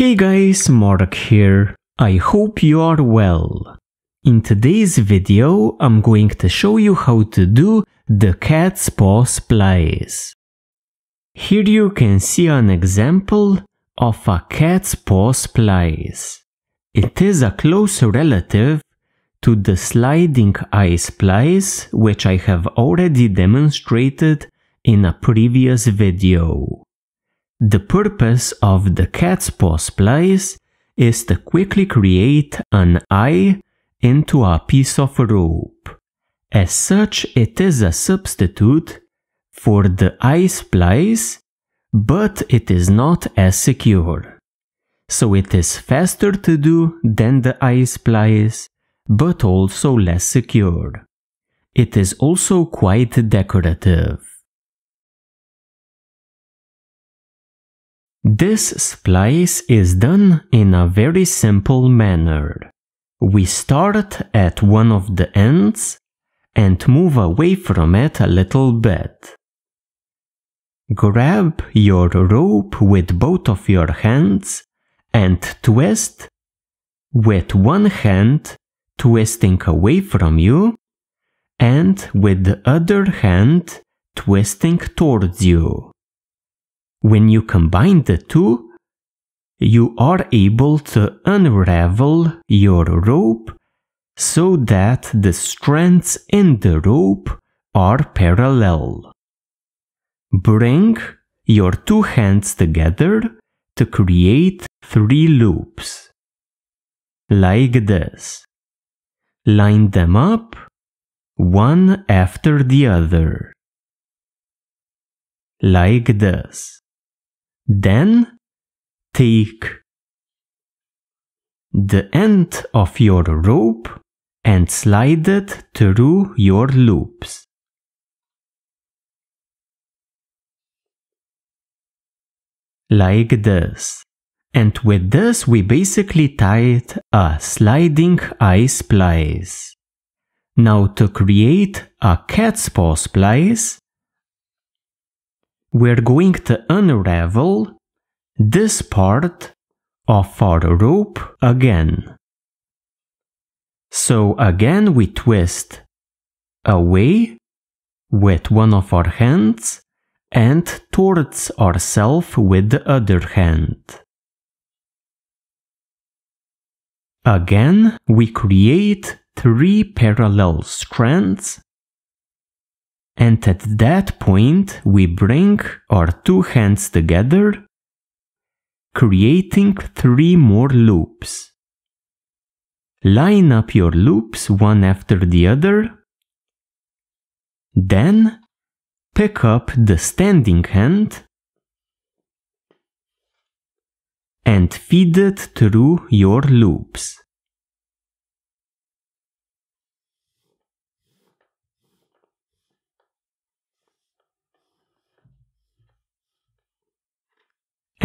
Hey guys, Mark here. I hope you are well. In today's video, I'm going to show you how to do the cat's paw splice. Here you can see an example of a cat's paw splice. It is a close relative to the sliding eye splice, which I have already demonstrated in a previous video. The purpose of the cat's paw splice is to quickly create an eye into a piece of rope. As such, it is a substitute for the eye splice, but it is not as secure. So it is faster to do than the eye splice, but also less secure. It is also quite decorative. This splice is done in a very simple manner. We start at one of the ends and move away from it a little bit. Grab your rope with both of your hands and twist with one hand twisting away from you and with the other hand twisting towards you. When you combine the two, you are able to unravel your rope so that the strands in the rope are parallel. Bring your two hands together to create three loops. Like this. Line them up, one after the other. Like this. Then take the end of your rope and slide it through your loops. Like this. And with this we basically tied a sliding eye splice. Now to create a cat's paw splice, we're going to unravel this part of our rope again. So again we twist away with one of our hands and towards ourselves with the other hand. Again we create three parallel strands and at that point we bring our two hands together, creating three more loops. Line up your loops one after the other, then pick up the standing hand and feed it through your loops.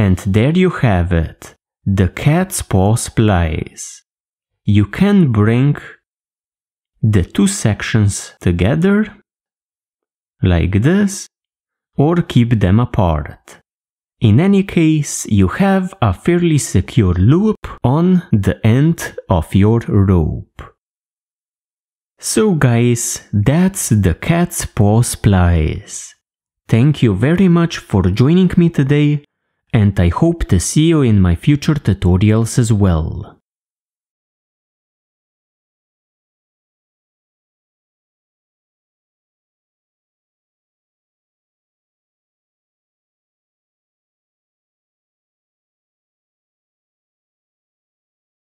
And there you have it, the cat's paw splice. You can bring the two sections together, like this, or keep them apart. In any case, you have a fairly secure loop on the end of your rope. So guys, that's the cat's paw splice. Thank you very much for joining me today and I hope to see you in my future tutorials as well.